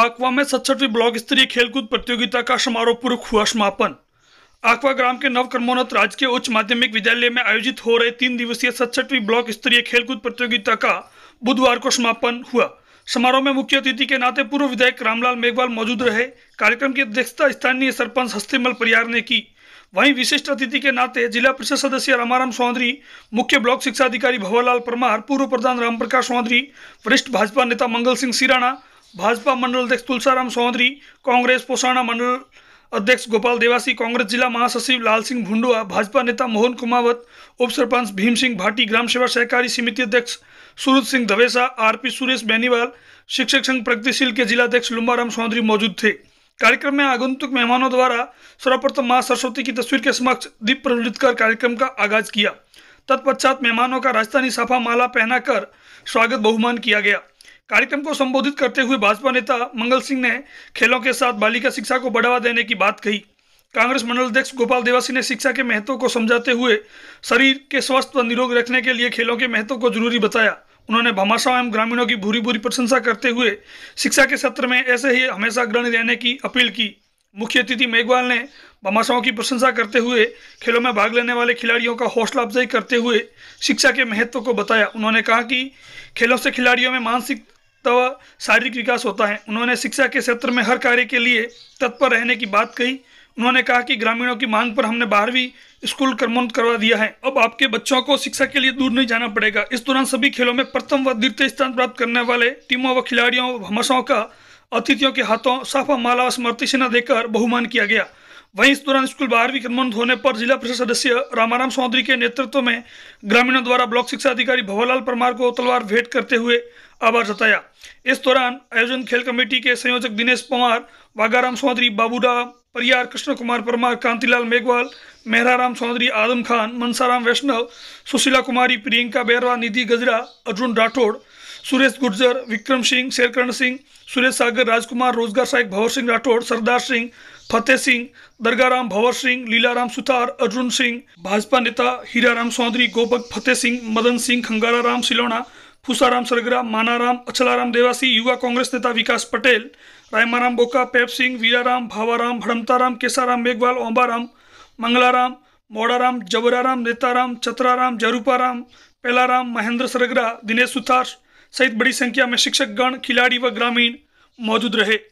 आकवा में सत्सठवीं ब्लॉक स्तरीय खेलकूद प्रतियोगिता का समारोह पूर्व हुआ समापन आकवा ग्राम के नवकर्मोन्नत राजकीय उच्च माध्यमिक विद्यालय में आयोजित हो रहे तीन दिवसीय सत्सठवीं ब्लॉक स्तरीय खेलकूद प्रतियोगिता का बुधवार को समापन हुआ समारोह में मुख्य अतिथि के नाते पूर्व विधायक रामलाल मेघवाल मौजूद रहे कार्यक्रम की अध्यक्षता स्थानीय सरपंच हस्तीमल परियार ने की वहीं विशिष्ट अतिथि के नाते जिला परिषद सदस्य रामाराम चौधरी मुख्य ब्लॉक शिक्षा अधिकारी भवरलाल परमार पूर्व प्रधान रामप्रकाश चौधरी वरिष्ठ भाजपा नेता मंगल सिंह सिराणा भाजपा मंडल अध्यक्ष तुलसाराम चौधरी कांग्रेस पोसाणा मंडल अध्यक्ष गोपाल देवासी कांग्रेस जिला महासचिव लाल सिंह भुंडुआ भाजपा नेता मोहन कुमावत उप सरपंच भीम सिंह भाटी ग्राम सेवा सहकारी समिति अध्यक्ष सूरज सिंह धवेसा आरपी सुरेश बेनीवाल शिक्षक संघ प्रगतिशील के जिलाध्यक्ष लुम्बाराम चौधरी मौजूद थे कार्यक्रम में आगंतुक मेहमानों द्वारा सर्वप्रथम माँ सरस्वती की तस्वीर के समक्ष दीप प्रज्वलित कर कार्यक्रम का आगाज किया तत्पश्चात मेहमानों का राजस्थानी साफा माला पहनाकर स्वागत बहुमान किया गया कार्यक्रम को संबोधित करते हुए भाजपा नेता मंगल सिंह ने खेलों के साथ बालिका शिक्षा को बढ़ावा देने की बात कही कांग्रेस मंडल अध्यक्ष गोपाल देवासी ने शिक्षा के महत्व को समझाते हुए शरीर के स्वस्थ व निरोग रखने के लिए खेलों के महत्व को जरूरी बताया उन्होंने भमाशाओं एवं ग्रामीणों की भूरी भूरी प्रशंसा करते हुए शिक्षा के सत्र में ऐसे ही हमेशा अग्रणी रहने की अपील की मुख्य अतिथि मेघवाल ने भमाशाओं की प्रशंसा करते हुए खेलों में भाग लेने वाले खिलाड़ियों का हौसला अफजाई करते हुए शिक्षा के महत्व को बताया उन्होंने कहा कि खेलों से खिलाड़ियों में मानसिक तव शारीरिक विकास होता है उन्होंने शिक्षा के क्षेत्र में हर कार्य के लिए तत्पर रहने की बात कही उन्होंने कहा कि ग्रामीणों की मांग पर हमने बारहवीं स्कूल कर्मोन्त करवा दिया है अब आपके बच्चों को शिक्षा के लिए दूर नहीं जाना पड़ेगा इस दौरान सभी खेलों में प्रथम व द्वितीय स्थान प्राप्त करने वाले टीमों व खिलाड़ियों व हमसों का अतिथियों के हाथों साफा माला व स्मृति सेना देकर बहुमान किया गया वहीं इस दौरान स्कूल बाहर बंद होने पर जिला परिषद सदस्य रामाराम चौधरी के नेतृत्व में ग्रामीणों द्वारा ब्लॉक शिक्षा अधिकारी भवालाल परमार को तलवार भेंट करते हुए आभार जताया इस दौरान आयोजन खेल कमेटी के संयोजक दिनेश पंवार वागाराम चौधरी बाबूराम परियार कृष्ण कुमार परमार कांतिलाल मेघवाल मेहराराम चौधरी आदम खान मनसाराम वैष्णव सुशीला कुमारी प्रियंका बेहरा निधि गजरा अर्जुन राठौड़ सुरेश गुर्जर विक्रम सिंह शेरकरण सिंह सुरेश सागर राजकुमार रोजगार साहिक भवर सिंह राठौड़ सरदार सिंह फतेह सिंह दरगाराम भंवर सिंह लीलाराम सुथार अर्जुन सिंह भाजपा नेता हीराराम चौधरी गोपक फतेह सिंह मदन सिंह खंगारा राम सिलोना फुसाराम सरगरा मानाराम अचलाराम देवासी युवा कांग्रेस नेता विकास पटेल रायमाराम बोका पेप सिंह वीराराम भावाराम भड़मताराम केसाराम मेघवाल ओंबाराम मंगलाराम मोड़ाराम जबराराम नेताराम चतराराम जरूपाराम पेलाराम महेंद्र सरगरा दिनेश सुथार सहित बड़ी संख्या में शिक्षकगण खिलाड़ी व ग्रामीण मौजूद रहे